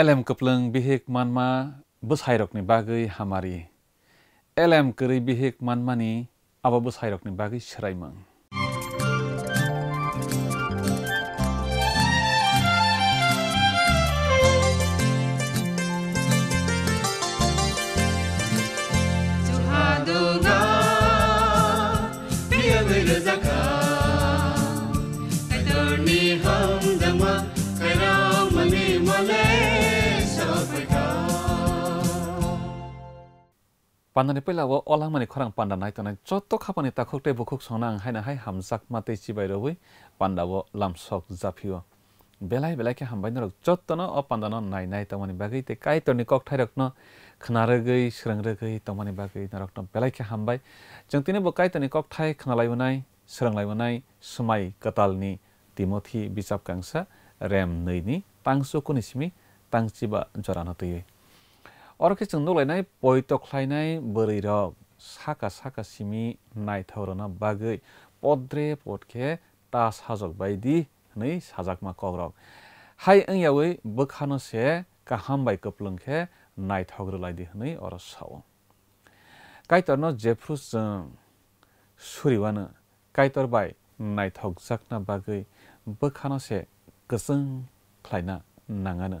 LM कपलंग बिहेक मानमा बसायरकनि बागै हामारी LM करै बिहेक मानमानि आबा बसायरकनि बागै सराइमां পান্ডানি পেলাও অলাংমানি খরাং পান্ডা নাই তানাই যত খাপানি তাকতে বুকুক সনাং হাইনা হাই হামজাক মাতে চিবাই রবই পান্ডাও লামসক জাফিও বেলাই বেলাইকে হামবাই নরক যত্তন অ পান্ডান নাই নাই তমানি বাগৈ তে কাই তনি কক ঠাই রকন খনারগৈ স্রংরগৈ তমানি বাগৈ নরকন বেলাইকে হামবাই জং তিনি বো কাই তনি কক ঠাই খনালাইবনাই স্রংলাইবনাই সুমাই কতালনি তিমথি বিচাপ কাংসা রেম নৈনি তাংসুকুনিসিমি তাংচিবা জরানতৈ और के चंदो लाइनाय पयतख्लायनाय बोरै रग साका साका सिमि नायथावरना बागै पद्रे पदखे ता साजक बायदि नै साजाकमा कग्रग हाय अंयावै बोखानो से काहाम बाय कप्लंखे नायथावग्रोलायदि हनै अर साव कायतरनो जेफ्रुस सुरिवानो कायतर बाय नायथावजाकना बागै बोखानो से गोजों ख्लायना नाङानो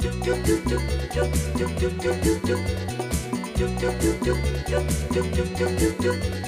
Thank you.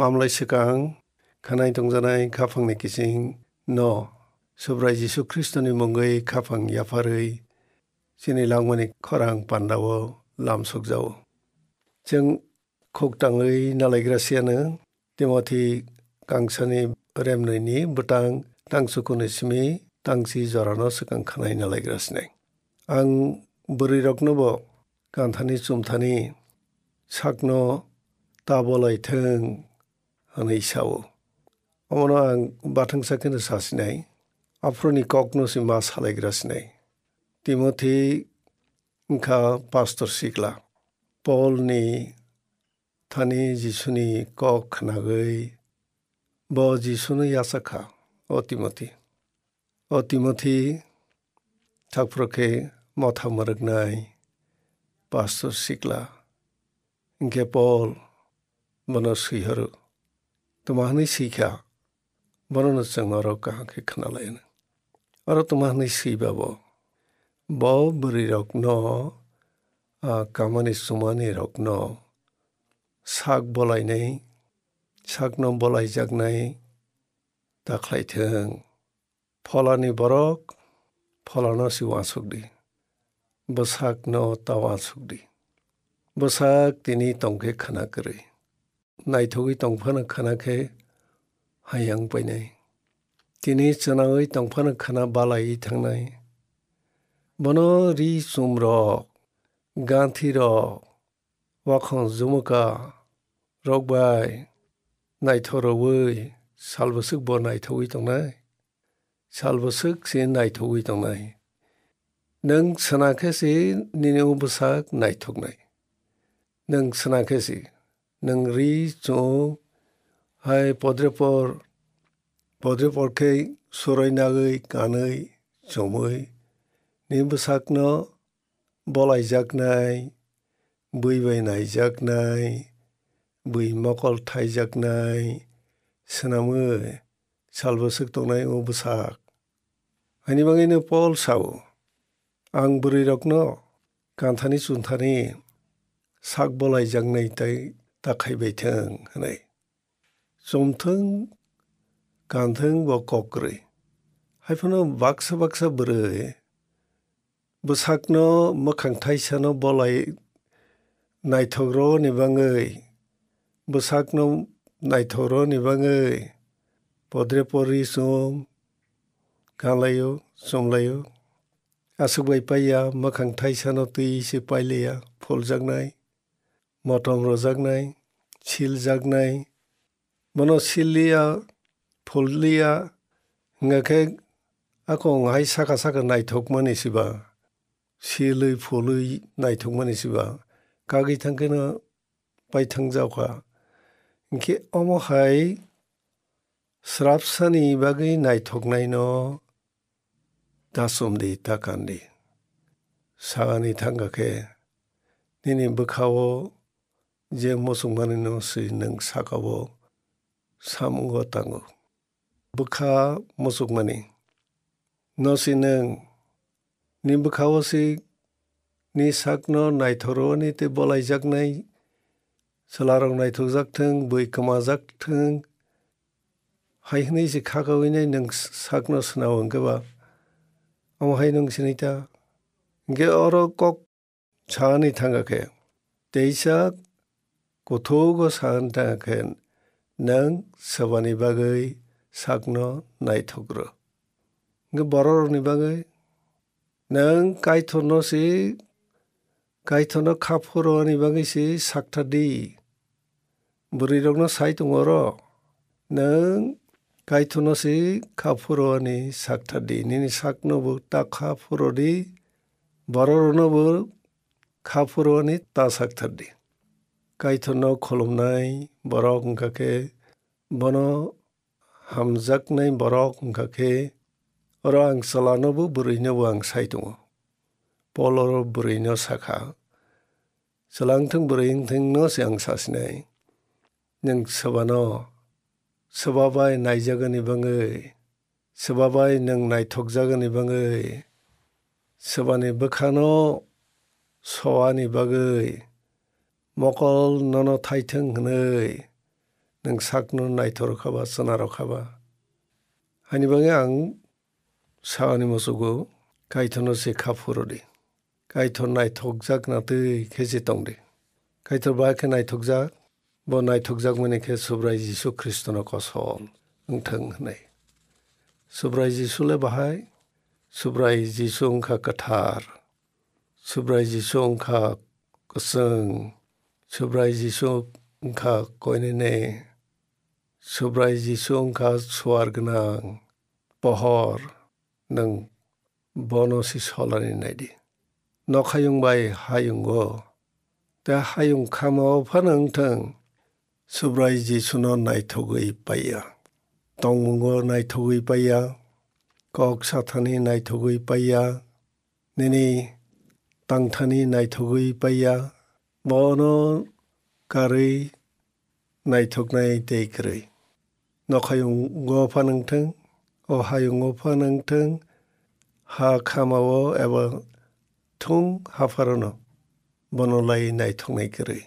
mamlai sikang khanai tongjanai khaphangni kising no subrai jisu kristoni mungai khaphang yafarui chini langmani khorang pandawo lam sokjao chung khoktangui nalaigra siana timothy kangsani remnoi butang tangsukuni simi tangsi jorano sikang khanai nalaigra sine ang buri roknobo kanthani chumthani sakno tabolai theng सावो अमना आं बाथोंसाखौनो सासिनाय आफोरनि ककनोसि मा सालायग्रा सिनाय तिमोथि ओंखा pastor सिख्ला पलनि थानि जिसुनि कक खनागै बो जिसुनो यासाखा ओ तिमोथि ओ तिमोथि थाकप्रखे मथा मरगनाय पास्टर सिख्ला उनखे पल मनो सैहरो तुम्हां नहीं सीख्या बनोन चंगारो कहाँ के खनालयन अरो तुम्हां नहीं सीबा बो बो बरी रक न कामानि सुमानि रक न साग बलायनाय साग न बलायजागनाय दाख्लायथों फलानि बरक फलानो सिउ आसुकदि बसाक न ताव आसुकदि बसाक तिनि तंखे खाना करै नायथ'यै दंफां खोनाखै हायां बायनाय दिनै सोनाङै दंफां खाना बालायै थांनाय बनो रि सुम रक गान्थि रक वाखं जुमुका रकबाय नायथ'रवै सालबोसोक बो नायथ'यै दंनाय सालबोसोक से नायथ'यै दंनाय नों सोनाखेसे निनेव बोसाक नायथ'नाय नों सोनाखेसे nengri cho hai podre por podre por ke soroi nagai kanai chomoi nim sakno bolai jak nai bui bai nai jak nai bui mokol thai jak nai sanamu salbasak tong nai obusak ani bangai ne pol sao ang buri rokno kanthani chunthani sak bolai jak nai tai ta này, càng hay sạc nó thay này 하네. 좀튼 간튼 뭐 거꾸리. 하이프는 박사 박사 버르에 부삭노 뭐 강타이샤노 볼아이 나이토그로 니방의 부삭노 나이토그로 니방의 podre pori som kalayo somlayo asuk bai paya makhang thai sano ti se paileya phol jagnai māṭaṁ rōjāk nāi, chīl jāk nāi, maṇo chīl līyā, phol līyā, ngā kēk, ākō ngāi sākā sākā nāi thokma nī shibā, chīl līy, phol līy, nāi thokma nī shibā, kā gī thāng kē nā, pāi thāng jāukā, nī kē, āma khāi, sārāpsa nī bā gī nāi thokma nāi 제 모습 많이 넣을 삼은 것 당고 북하 모습 많이 넣을 수 있는 니 북하 옷이 니 사크노 나이 토로니 때 볼아이 작 나이 살아랑 나이 고토고 사은탕한 능 서바니박의 사그노 나이토그로 그 버러니박의 능 가이토노시 가이토노 카포로니박의시 삭타디 무리롱노 사이통으로 능 가이토노시 카포로니 삭타디 니니 삭노부 딱카포로디 버러노부 카포로니 따삭타디 काइथनो खोलुमनाइ बरक उनकाके bono hamjaknai borok wngkha khe oro ang chwlanobo bwrwinobo ang sai tongo. Polo ro bwrwino sakha. Chwlangthang bwrwingthang no se ang sasinai. Nang sabano sababai naijagani bangai. Sababai nang naithokjagani bangai. Sabani bokhano soani bagai. মকল নন থাইথং হনৈ नों सागनो नायथरखाबा सोनारखाबा हानि बागै आं साहानि मोसौखौ गायथनो से खाफुरदे गायथर नायथगजाक नातै खेजे दंदे गायथर बाखे नायथगजाक ब नायथगजाक मानेखे सुब्राय जिसु ख्रिस्टनो कसम ओंथों होननाय सुब्राय जिसुलाय बाहाय सुब्राय जिसु ओंखा गोथार सुब्राय जिसु ओंखा गोसों সুব্ৰাই যীশু কইনে কইনেনে সুব্ৰাই যীশু ঘা চোৱাৰ গোনাং পোহৰ ন বনচি চলানি নাইদি নখায়ুং বাই হায়ুংগ তে হায়ুং খামাওফা নোংথং সুব্ৰাই যীশুনো নাইথগৈ পাইয়া টংমুঙ নাইথগৈ পাইয়া কক চাথানী নাইথগৈ পাই নিনি টাংথানী নাইথগৈ পাই बोनो करै नाइथोक नाइते करै नखयंग गोफनंगथं ओहायंगोफनंगथं हा खामआव एव थुंग हाफारनो बोनो लाय नाइथोक नाइकरे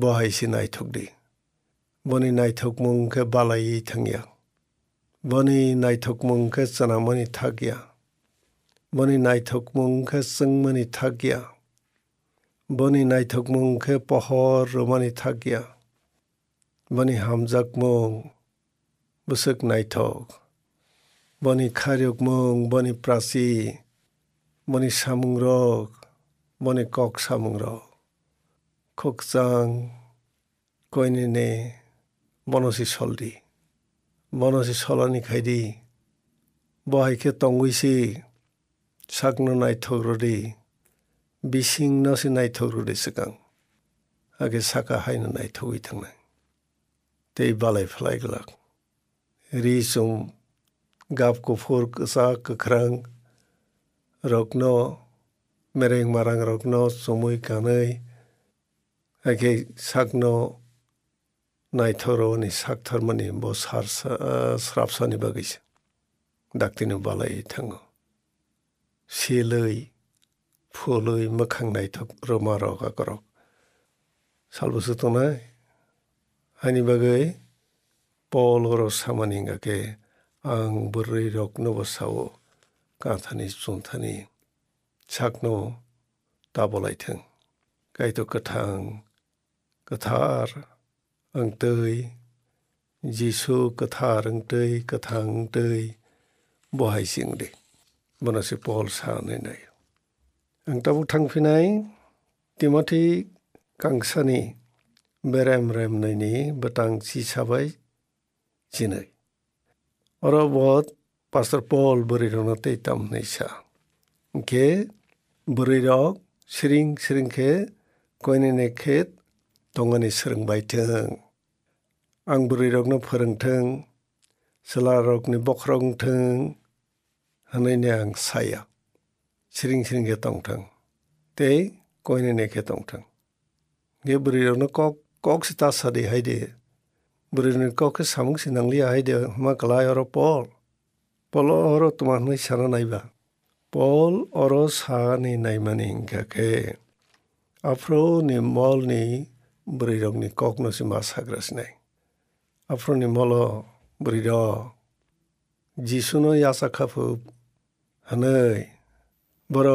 बोहायसि नाइथोक दे बोनि नाइथोक मुंखे বনি নাইথক থকমুং পহৰ ৰোমানী থাক বনি হামজাক মুং বুচক নাইথক বনি খাৰক মুং বনি প্ৰাচী বনি চামুং ৰক বনি কক চামুং ৰক খোক কইনে নে বনচী চলদি বনচি চলনি খাই দি বহাইকে টংগুইছি চাকনো নাইথক ৰদি biishīng nāsi nāi thāurūdi sākaṅg, āki sāka āhāi nāi thāu ī thāngnaṅg, te ī bālai phalāi kālāk, rī sūṅg gāb kūphūr kāsā kākharāṅg, rauk nō, mērēng mārāṅg rauk nō, sūmui kānaai, āki sāk nō nāi thāurūni sāk thārmani uh, bō 푸어의먹항나이턱러마러가거로살부스또나이아니바가이폴거로사마닝가게앙버르이럭노버사오까타니순타니착노따볼라이팅가이도끝탕끝탈엉뜨이지수끝탈엉뜨이끝탕엉뜨이뭐하이싱디뭐나시폴사는나이 नोंथाङाबो थांफिननाय टिम'थि गांसानि बेराम रेमनायनि बोतांसि साबाय जिनै अरो बहुत pastor Paul बोरै रनो तैताम नैसा के बोरै रक सिरिं सिरिंखे कयनेने खेत दङनि सोलोंबाय थों आं बोरै रकनो फोरोंथों सोला रकनि बख्रंथों होनायनि आं साया सिरिं सिरिं खे थो उथं ते कोइने ने खे थो उथं हे बुरी हुन कॉक कॉक सिता सॾे हई ॾे बुरी हुन कॉक खे साम्हूं सिनंगली आई ॾे हुमा कलाए वारो पॉल पोलो ओहिड़ो तुमां हुन शरण आई बा पॉल ओहिड़ो छा नी नई मनी हिनखे खे अफ्रो नि मॉल नि बुरी रंग नि कॉक नो सिमा सागरस नई अफ्रो नि मॉल बुरी र जीसुनो या सखफ हनई 뭐라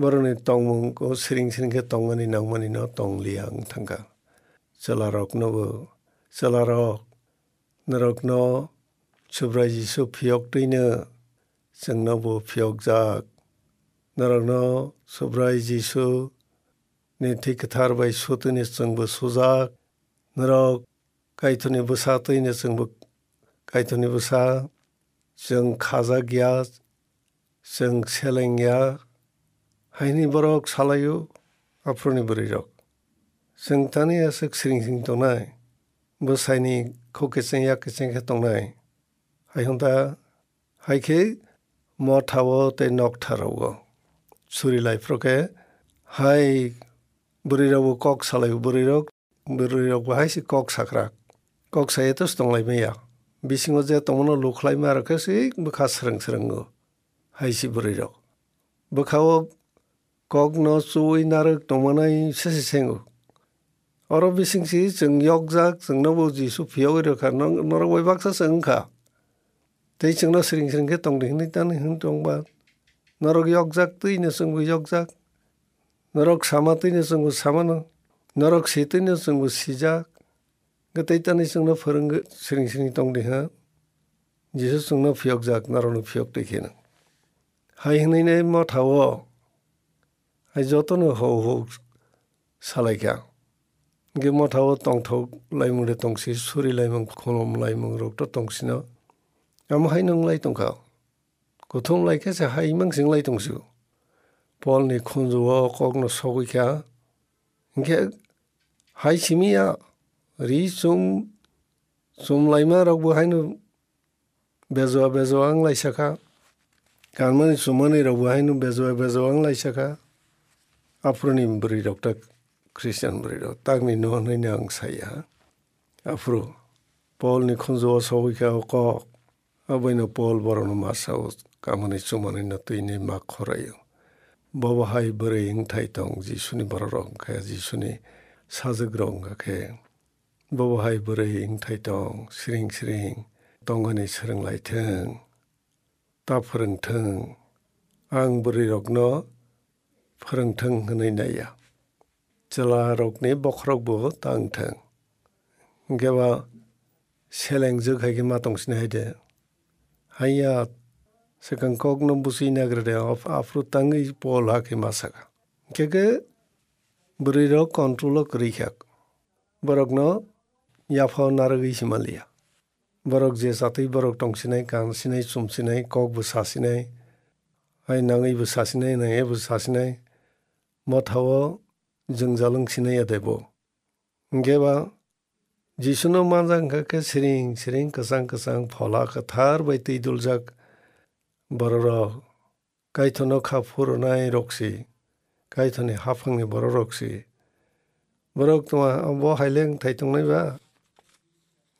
뭐라니똥문고스링스링게똥문이낭문이너똥리앙탕가살라록너버살라록너록너수브라지수피역뛰는정너부피역작너록너수브라지수네티크타르바이수트니정부수작너록가이토니부사뛰는정부가이토니부사정카자기야 जों सेलेंया हायनि बरक सालायो अफ्रनि बरिजक जों तानि आसक सिरिं सिरिं दंनाय बसायनि खौखेसें या खेसें खे दंनाय हायहंदा हायखे मथाव ते नक थारावो सुरि लाइफ्रके हाय बुरैरावबो कक सालायो बुरैराव बुरैरावबो हायसे कक साख्रा कक सायेतस दंलायबाय बिसिङाव जे दंमोन लुख्लायमा आरो खेसै बोखा सोरों सोरोङो hai si buri rok. Bakawak kok no chui narak tomanai sese sengu. Oro bising si chung yok zak chung no buji su piyog iro ka nora wai baksa chung ka. Tei chung no sering sering ke tong ding ni tan hing tong ba. Norok yok zak tui ne chung gu yok zak. Norok sama tui ne chung gu sama no. Norok si tui ne chung gu si jak. Ga tei tan chung no pharang sering sering tong ding ha. Jisu chung no piyog zak naro no piyog tui ke nang hay hai hing nei mo thawo hai joto no ho ho salai ka ge mo thawo tong tho lai mung de tong si suri lai mung kholom lai mung rok to tong si no am hai nong lai tong ka ko thong lai ka se hai mang sing lai tong su pol ni khun ju wo kok no so gi ka ge hai simi ya ri sum sum lai ma rok bu hai no bezo bezo ang lai saka गारमानि सुमानैर बहाय नों बेजबाय बेजबां लायसाखा आफ्रनि बोरै doctor ख्रिस्टान बोरै doctor तांनि न' होननायनि आं साया आफ्रु पलनि खनजुआ सौहैखा कक अबैन पल बर'नो मा साव गामोनै सुमानै न तैनि मा खरायो बबाहाय बोरै हिंथाय दं जिसुनि बर' रंखाया जिसुनि साजोग्रा अंगाखे बबाहाय बोरै हिंथाय दं स्रिं स्रिं दङनि सोरोंलायथों दा फोरोंथों आं बोरै रगनो फोरोंथों होनैनाया जेला रगनि बख्रगबो दांथों गेबा सेलें जोखायगे मातंसिनो हायदो हाया सेखां कगनो बुसिनाग्रदे आफ्रु ताङै बल हाखै मासागा केके बोरै रग कन्ट्रल रैखाक बरगनो याफाव नारगै सिमालिया borok je satui borok tong sinai kan sinai sum sinai kok bu sa sinai hai nangai bu sa sinai nangai bu sa sinai mot hawo jung jalung sinai adebo ngeba jisunu manjang ka ke siring siring kasang kasang phola ka thar bai tei duljak bororo kaithono kha furonai roksi kaithoni hafangni bororoksi borok tuma bo haileng thaitong nai ba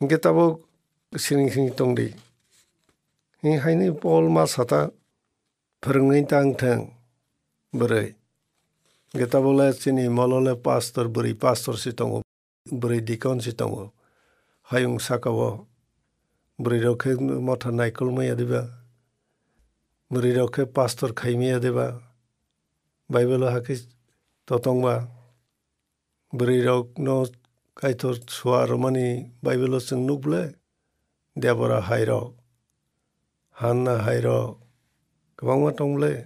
nge tabok सिं सिं दंदै बेनिखायनो पल मासादा फोरोंनाय दांथों बोरै गेटाबले सिनि मलले pastor बोरै पास्टरसि दङ बोरै दिकनसि दङ हायुं साखाव बोरै रखे मथा नायकल मैया बोरै रखे पास्टर खाइमैया देबा বাইবেল হাকি ততংবা বরি রক ন কাইতর ছোয়া রমানি বাইবেল সঙ্গ নুবলে देवरा हायर हान्ना हायर गोबांमा दंलै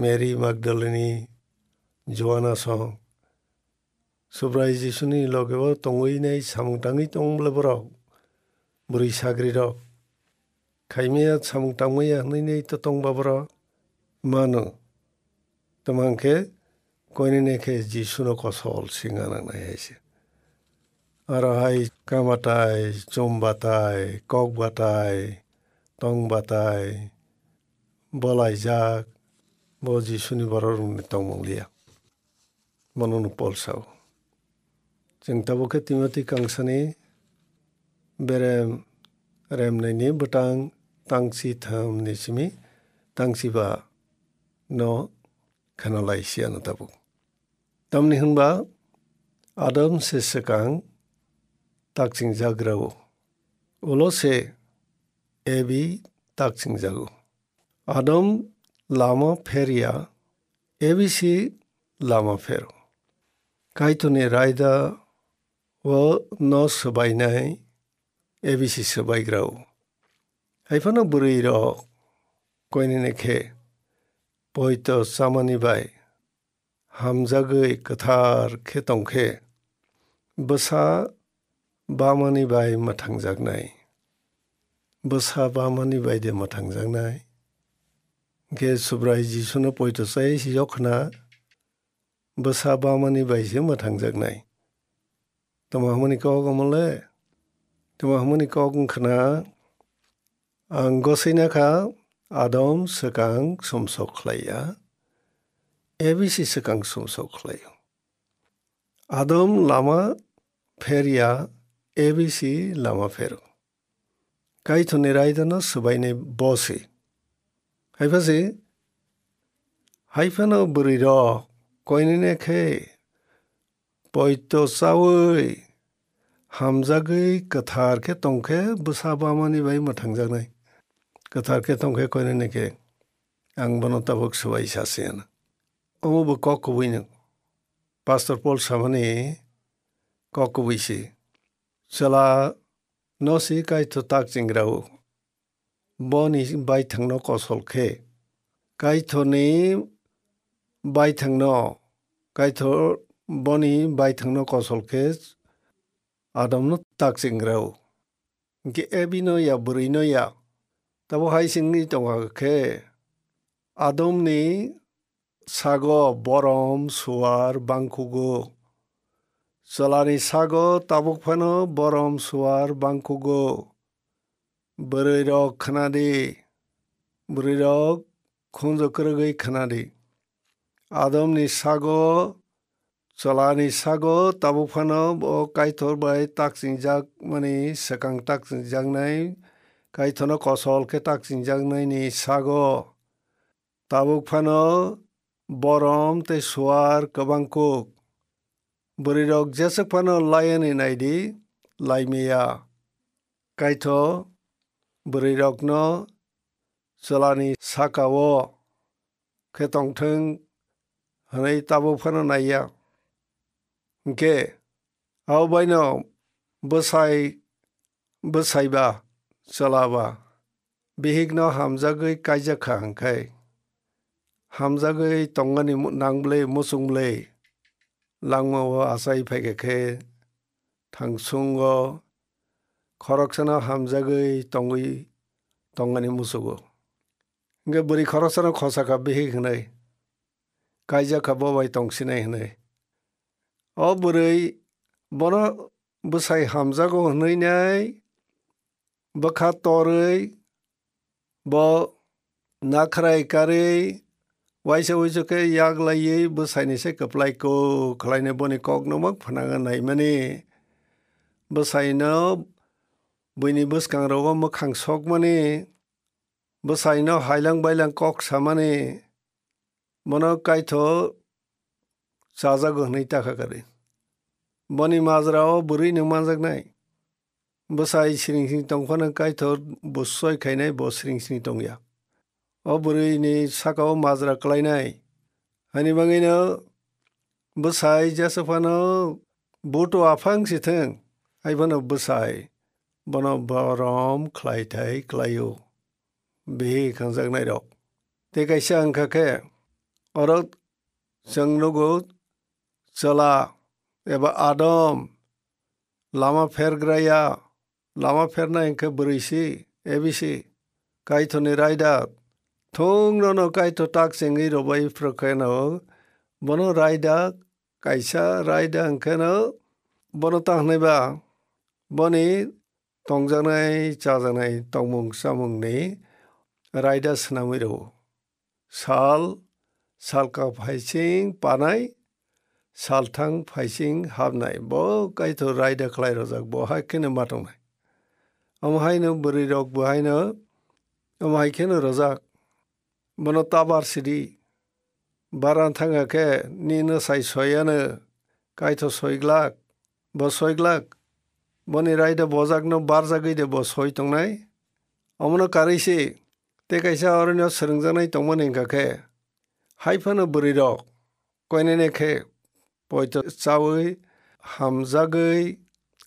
मेरी मागदलिनि जवाना सं सुब्राइजेसननि लगेबो दङैनै सामुदाङै दंब्लेबराव बुरै साग्रि र खायमैया सामुदाङैया होनैनै त दंबाबर मानो তোমাকে কইনেনেখে যিচুনক অচল চিঙা নাই আহিছে আরহাই কামাটাই চোমবাতাই ককবাতাই টংবাতাই বলাইজাক বজি শনিবারর তংমংলিয়া মনন পলসাও जों दाबोखे तिमति कांसानि बेरेम रेमनायनि बोटां तांसि थामनिसिमि तांसिबा न' खानालायसियानो दाबो तामनि होनबा आदम सेसेकां tak sing zagrawo. Ulo se ebi tak sing zagu. Adam lama feria ebi si lama feru. Kaito ne raida wo no sabai nai ebi si sabai grawo. Aifana buri ro koine ne ke poito samani bai. Hamzagai kathar ketong ke basa Bamni বাই মথাং জাগনাই বসা বামনি বাই দে মথাং জাগনাই গে সুব্রাই G শুনো পয়তো চাই সি যকনা বসা বামনি বাই সে মথাং জাগনাই তোমা মনি কো গমলে তোমা মনি কো গং খনা অঙ্গসিনা খা আদম সকাং সোমসো কলাইয়া এবিসি সকাং সোমসো কলাই আদম লামা ফেরিয়া एबिसी लामा फेरो काई थुने रायदनो सुबाइने बसे हाइफासे हाइफानो बोरै र कयनिने खे पयतो सावै हामजागै कथारखे तंखे बुसाबामानि बाय मथांजानाय कथारखे तंखे कयनिने खे आं बनो तबक सुबाइ सासेयानो अमुबो ककबैनो पास्टर पल सामानि ककबैसे chala no si kai to tak jing ra u bo ni bai thang no ko sol khe kai tho ni bai thang no kai tho bo ni bai thang no ko sol khe adam no tak jing ra u ge e bi no ya bu ri no ya ta bo hai sing ni to ga khe adam ni sago borom suar bangku go सोला सागो ट पानो बरम सुवार बङुगो बरै रग खादि ब्रै रग खरै खानादि आदमनि सा चलानि सा टुक फानो कठोर बाहि ट टिजाग मै सङ्घङ टिज कसलखे टिङ जागो टाक फानो बरम ते सुवार बङ barirok jesak phana layani nāi dī laimīyā, kaito barirok no chalāni sākā wā, kaitaṅṭhaṅ hāna ī tāpa phana nāi yā, nkē āubāi no basāi, basāi bā chalā bā, bihīg no hāṁ jagai kāi jaka āṅkhāi, hāṁ jagai lāṅma wā āsāi phaikekhē, thāṅsūṅgā, khārakṣaṇā ḥāṁzāgāi tāṅgāi tāṅgāni mūsukuk. Nga buri khārakṣaṇā khāsākā bīhīkhānā āi, kāizyākā bā bāi tāṅgāsi nākhānā āi. Āi buri bārā bāsāi ḥāṁzāgāu nāhi nāhi, वायसो याग लायै बोसायनिसै खोबलायखौ खलायनो बनि कक नमक फनांहोनाय माने बोसायनो बैनि बोसखां रगो मोखां सक माने बोसायनो हायलां बायलां कक सा माने मनो कायथ' जाजागो होनै थाखागारो बनि माजराव बोरै नों मानजागनाय बसाइ सिरिं सिं टंखनो कायथ' बस्सय खायनाय बस सिरिं सिं टंया obrini sakao mazra klainai. Hani bangino besai jasafano butu afang siteng. Hai bano besai. Bano barom klai tai klayu. Bi kanzak nai dok. Te kai sang kake. Orot sang nugu chala eba adom. Lama fergraya. Lama ferna inke berisi. Ebisi. Kaitoni raidak thông cái tổ nó, thong no no kai to tak singi ro bai prakeno bono raida kaisa raida angkeno bono tak nei ba boni tongjanai chajanai tongmung samung ni raida snamui ro sal sal ka phaising panai sal thang phaising habnai bo kai to raida khlai nó bo ha kene matongnai nó, buri rok cái nó amhaikeno rojak bono tabar sidi baran thanga ke ni na sai soyan kai tho soiglak bo soiglak boni raida bozak no bar jagai de bo soi tong nai amono kari se te kaisa orno sarang janai tong mon enga ke hai phano buri ro koine ne ke poi to chawai ham jagai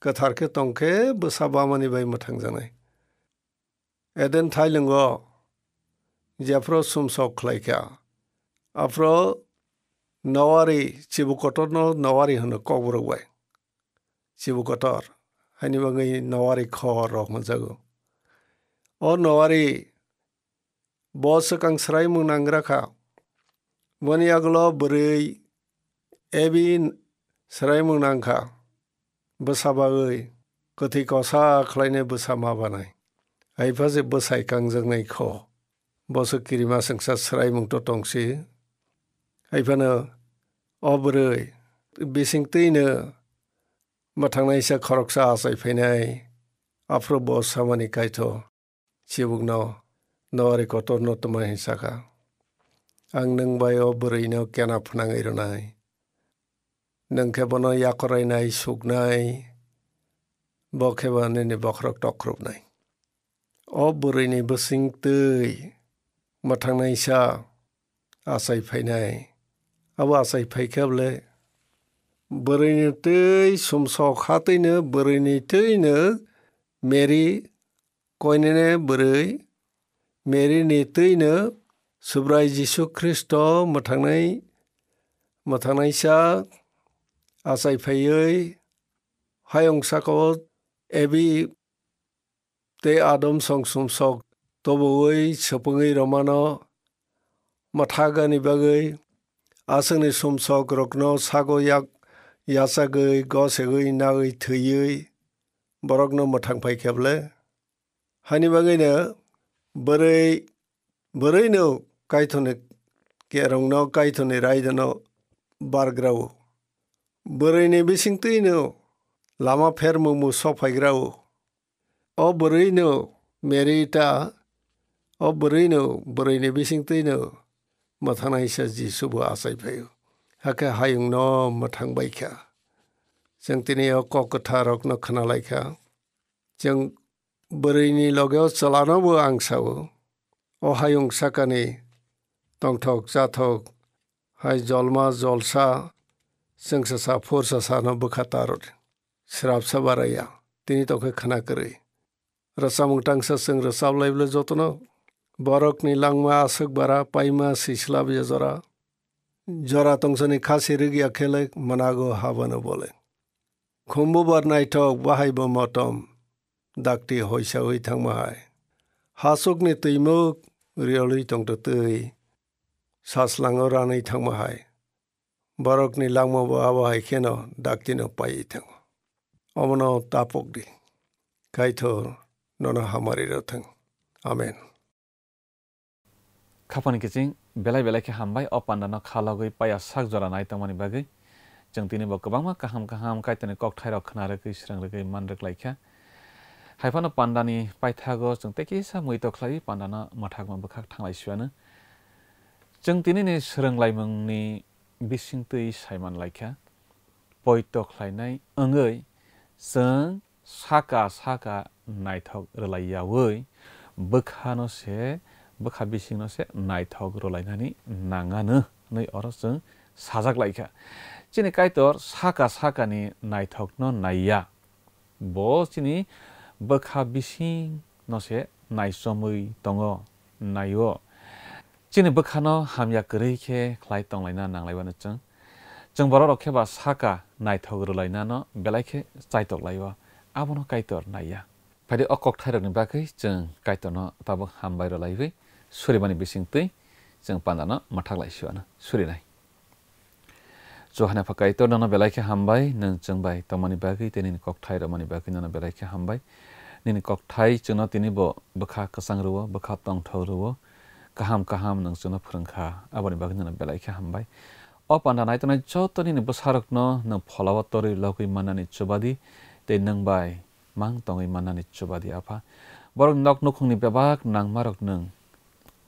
kathar ke tong ke bosa ba mani bai mathang janai eden thailing যে আপ্ৰ চুমচকলাইকা আপ্ৰ নৱাৰী চিবুকটৰ ন নৱাৰী হেনো কবৰগাই চিবুকটৰ হানিবাঙী নৱাৰী খৰ ৰহমজাগ অ নৱাৰী বসকাংশ্ৰাই মুনাংৰাখা মনি আগল বৰৈ AB চৰাই মুনাংখা বসাবাগৈ কথি কচা খালাইনে বসা মাবানাই হেফাজে বসাই কাংজাই খ boso kirima sangsa srai mung to tongsi haifana obroi bising teina matangnai sa khoroksa asai phainai afro bo samani kaito chibugno nore kotor no tuma hisaka ang nang bai obroi no kena phnangai ronai nang khebono yakorai nai sugnai bo khebane ni bokrok tokrupnai obroi ni bising tei มาทางในชาอาศัยภายในอาว่าอาศัยภัยแคบเลยบริเนตัยสมสอขาตัยเนบริเนตัยเนเมรีกอย gobowy söpङै romano mathagani bagay asungni sumsok rokno sago yak yasagay gosegay nagay thëyay borokno mathang phai kheble hani bagayna boray borayno kaithone kerongno kaithone raidano bargrau borayne bisingtino lama phermumu sophaigrau o borayno मेरिटा अ बोरैनो बोरैनो बेसिंतैनो मथानायसा जीशुबो आसाय फैयो हाके हायुं न मथां बायखा जों दिनै क खोथा रकनो खोनालायखा जों बोरैनि लगेयाव चलानोबो आं सावो अ हायुं साकानि दंथक जाथक हाय जलमा जलसा जों सासा फोर सासानो बोखातारद स्राबसा बाराया তিনি তোকে খানা করে রসা মুটাংসা সঙ্গ রসাবলাইবলে যতন borok ni langma asuk bara paima sislab ye jora jora tongso ni khasi rigya khele manago habano bole khumbu bar naitok bahai bo motom dakti hoisa hoi thangma hai hasuk ni tuimuk rioli tongto tui saslango ranai thangma hai borok ni langma bo abahai keno dakti no pai thang omono tapok di kaitor nono hamari rathang amen खापन के बेला बेलाइ बेलाइ के हाम भाइ अपान न खा लगै पाया साग जरा नाइ त मनि बगे जं तिने ब कबा मा काम काम तने कक थाइ रखना रे कि श्रंग रे कि मन रे लाइक है हाइफन पांदानी पाइथागो जं ते के सा मुइ बखाक थांग लाइ सुआ न जं ने श्रंग लाइ मंग ने बिसिं तई साइ मान लाइक है पोइ साका साका नाइ थक बखानो से बोखा बिसिंनोसे नायथावग्रो लायनानै नाङानो नै अरसजों साजाग्लायखा चिनि कायतर साका साकानि नायथावनो नाया बो चिनि बोखा बिसिं नसे नायसमै दङ नायो चिनि बोखानो हामिया गोरैखे ख्लाय तंलायना नांलायबानो जों जों बर' रखेबा साका नायथावग्रो लायनानो बेलायखे चायतग्लायो आबनो कायतर नाया फायदि अकक थाइरगनि बाखै जों कायतनो ताबो हामबाय रलायबाय सूर्यमणि बिसिङ तुइ जुन पान्दान मठाग लाइसु आना सूर्य फकाइ तो नन बेलाइ हामबाय नुन जुन बाय तमनि बाखै तिनि कोकथाइ र मनि बाखै नन बेलाइ हामबाय नि नि कोकथाइ जुन तिनि बो बखा कसंग रुव बखा तंग ठौ रुव कहाम कहाम नंग जुन फुरंखा आबनि बाखै नन बेलाइ हामबाय अ पान्दा नाइ तना जो तनि न बसारक न न फलाव तरि लकै मनानि चबादि ते नंग बाय मांग तंगै मनानि चबादि आफा बर नक नखुंनि बेबाक नांग मारक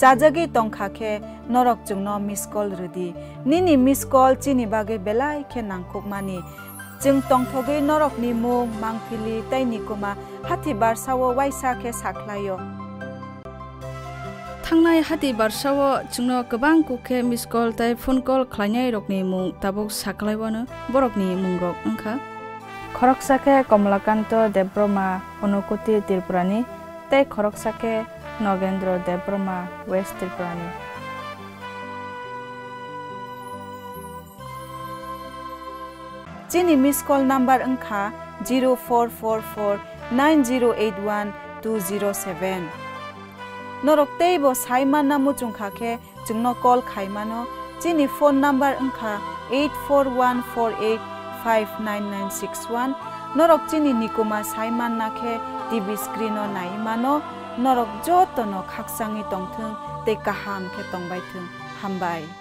চাজগী টংখাখে নৰক জুং ন মিছ কল ৰুদি নিনি মিছ কল চিনি বাগে বেলাই খে নাংখুকমানি জুং টংথগী নৰকনি মুং মাংফিলি তাইনি কুমা হাতী বাৰচাও ৱাইচা খে চাকলায় থাই হাতী বাৰচাও জুংন গোবাং কুখে মিছ কল তাই ফোন কল খাইনাই ৰকনি মুং তাবক চাকলাইবনো বৰকনি মুং ৰক অংখা খৰকচাকে কমলাকান্ত দেৱব্ৰমা অনুকুতি ত্ৰিপুৰাণী তাই খৰকচাকে নগেন্দ্ৰ দেৱবৰ্মা ৱেষ্ট ত্ৰিপুৰাণী যিনি মিছ কল নাম্বাৰ অংখা zero' four four four nine zero' eight one two zero' seven নৰকতেইব চাইমান নামো জোংখাকে জোংন কল খাইমানো যিনি ফোন নাম্বাৰ অংখা eight four one four eight five nine nine six one নৰক চিনি নিকুমা চাইমান নাখে TV স্ক্ৰীনৰ norok jo tono khak sangi tong thung te ka ham khe tong bai t